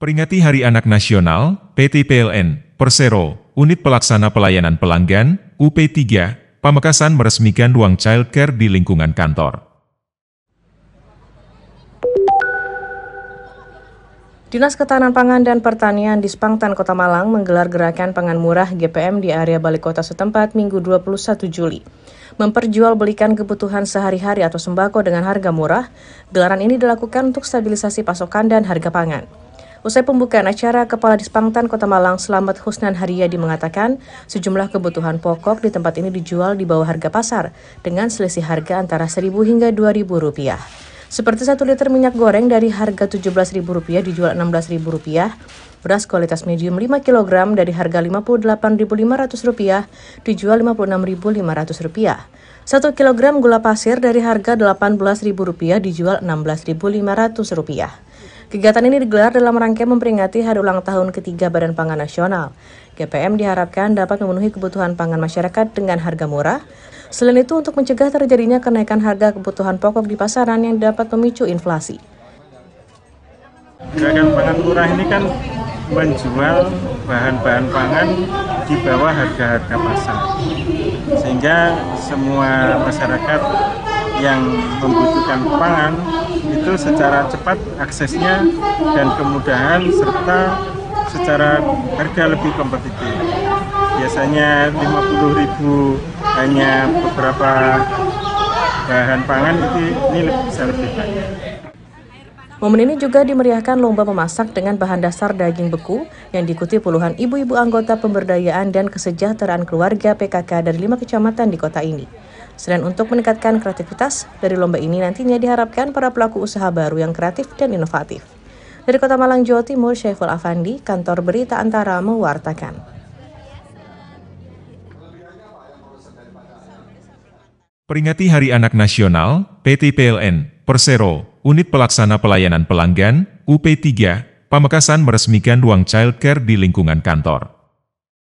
Peringati Hari Anak Nasional, PT PLN, Persero, Unit Pelaksana Pelayanan Pelanggan, UP3, Pamekasan meresmikan ruang child care di lingkungan kantor. Dinas Ketahanan Pangan dan Pertanian di Spangtan, Kota Malang menggelar gerakan pangan murah GPM di area Balai Kota setempat Minggu 21 Juli. Memperjualbelikan kebutuhan sehari-hari atau sembako dengan harga murah, gelaran ini dilakukan untuk stabilisasi pasokan dan harga pangan. Usai pembukaan acara, Kepala Dispangtan Kota Malang Selamat Husnan Haryadi mengatakan sejumlah kebutuhan pokok di tempat ini dijual di bawah harga pasar dengan selisih harga antara Rp1.000 hingga Rp2.000. Seperti satu liter minyak goreng dari harga Rp17.000 dijual Rp16.000, beras kualitas medium 5 kg dari harga Rp58.500 dijual Rp56.500. 1 kg gula pasir dari harga Rp18.000 dijual Rp16.500. Kegiatan ini digelar dalam rangka memperingati Hari Ulang Tahun ketiga Badan Pangan Nasional. GPM diharapkan dapat memenuhi kebutuhan pangan masyarakat dengan harga murah. Selain itu, untuk mencegah terjadinya kenaikan harga kebutuhan pokok di pasaran yang dapat memicu inflasi. Gerakan pangan murah ini kan menjual bahan-bahan pangan di bawah harga-harga pasar sehingga semua masyarakat yang membutuhkan pangan itu secara cepat aksesnya dan kemudahan serta secara harga lebih kompetitif. Biasanya 50.000 hanya beberapa bahan pangan itu ini bisa lebih banyak. Momen ini juga dimeriahkan lomba memasak dengan bahan dasar daging beku yang diikuti puluhan ibu-ibu anggota pemberdayaan dan kesejahteraan keluarga PKK dari lima kecamatan di kota ini. Selain untuk meningkatkan kreativitas, dari lomba ini nantinya diharapkan para pelaku usaha baru yang kreatif dan inovatif. Dari Kota Malang, Jawa Timur, Syaiful Afandi, Kantor Berita Antara mewartakan. Peringati Hari Anak Nasional, PT PLN, Persero, Unit Pelaksana Pelayanan Pelanggan, UP3, Pamekasan meresmikan ruang childcare di lingkungan kantor.